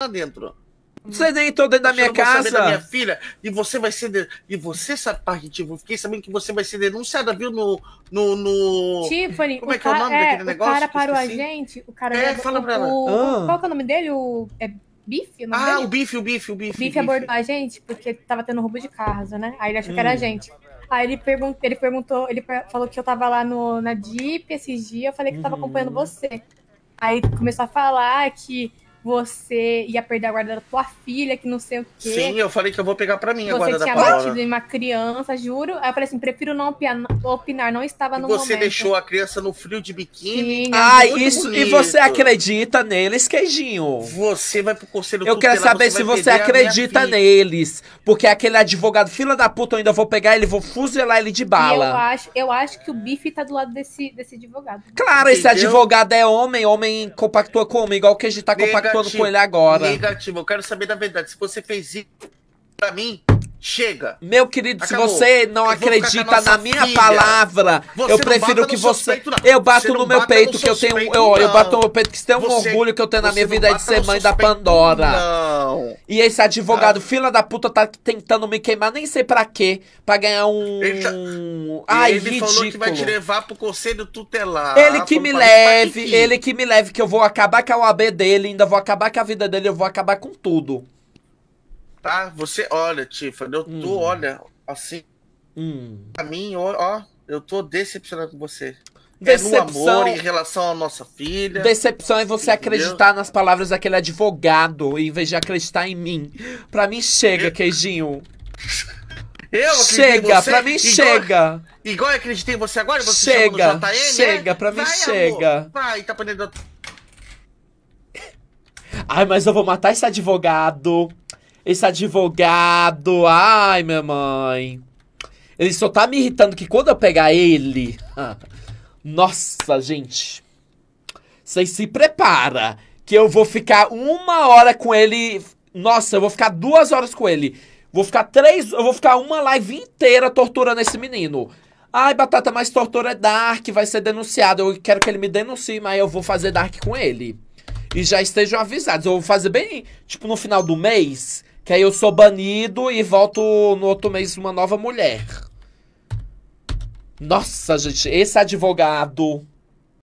lá dentro. Você hum. nem tô dentro da minha casa. Da minha filha. E você vai ser. De... E você, sabe, Tipo, fiquei sabendo que você vai ser denunciada, viu? No. no, no... Tiffany. Como é que é o nome é, daquele o negócio? O cara parou a gente. O cara. É, fala o, pra ela. O, ah. Qual que é o nome dele? O. É bife? O ah, dele? o bife, o bife, o bife. O bife abordou a gente porque tava tendo roubo de casa, né? Aí ele achou hum. que era a hum. gente. Aí ele, pergunt... ele perguntou, ele falou que eu tava lá no, na DIP esses dias. Eu falei que eu tava uhum. acompanhando você. Aí começou a falar que você ia perder a guarda da tua filha, que não sei o quê. Sim, eu falei que eu vou pegar pra mim a você guarda da Paola. Você tinha batido em uma criança, juro. Aí eu falei assim, prefiro não opinar, não estava no você momento. Você deixou a criança no frio de biquíni. Sim, ah, isso, bonito. e você acredita neles, queijinho? Você vai pro conselho Eu quero saber você se você acredita neles, porque aquele advogado fila da puta, eu ainda vou pegar ele, vou fuzilar ele de bala. eu acho, eu acho que o bife tá do lado desse, desse advogado. Claro, Entendeu? esse advogado é homem, homem compactua com homem, igual o queijo tá compactuando falando com ele agora. Negativo. Eu quero saber da verdade. Se você fez isso pra mim, Chega. Meu querido, Acabou. se você não acredita na minha filha. palavra, você eu prefiro que você. Peito, eu bato você no meu peito no que eu tenho. Peito, eu, eu, bato no meu peito que você tem um você, orgulho que eu tenho na minha vida é de ser mãe da Pandora. E esse advogado, ah. fila da puta, tá tentando me queimar, nem sei pra quê, pra ganhar um. Ele tá... Ai, ele ridículo. falou que vai te levar pro conselho tutelar. Ele que me leve, ele que me leve, que eu vou acabar com a OAB dele, ainda vou acabar com a vida dele, eu vou acabar com tudo. Tá, você olha, Tifa, eu tô, hum. olha, assim. Hum. Pra mim, ó, ó, eu tô decepcionado com você. Decepção. É no amor em relação à nossa filha. Decepção é você acreditar nas palavras daquele advogado em vez de acreditar em mim. Pra mim chega, queijinho. Eu chega, você, pra mim igual, chega. Igual eu acreditei em você agora, você chega, no JN, né? Chega, é? pra mim Vai, chega. Vai, tá podendo... Ai, mas eu vou matar esse advogado. Esse advogado. Ai, minha mãe. Ele só tá me irritando que quando eu pegar ele... Ah, nossa, gente. Vocês se prepara que eu vou ficar uma hora com ele. Nossa, eu vou ficar duas horas com ele. Vou ficar três. Eu vou ficar uma live inteira torturando esse menino. Ai, Batata, mas tortura é Dark, vai ser denunciado. Eu quero que ele me denuncie, mas eu vou fazer Dark com ele. E já estejam avisados. Eu vou fazer bem, tipo, no final do mês. Que aí eu sou banido e volto no outro mês uma nova mulher. Nossa, gente, esse advogado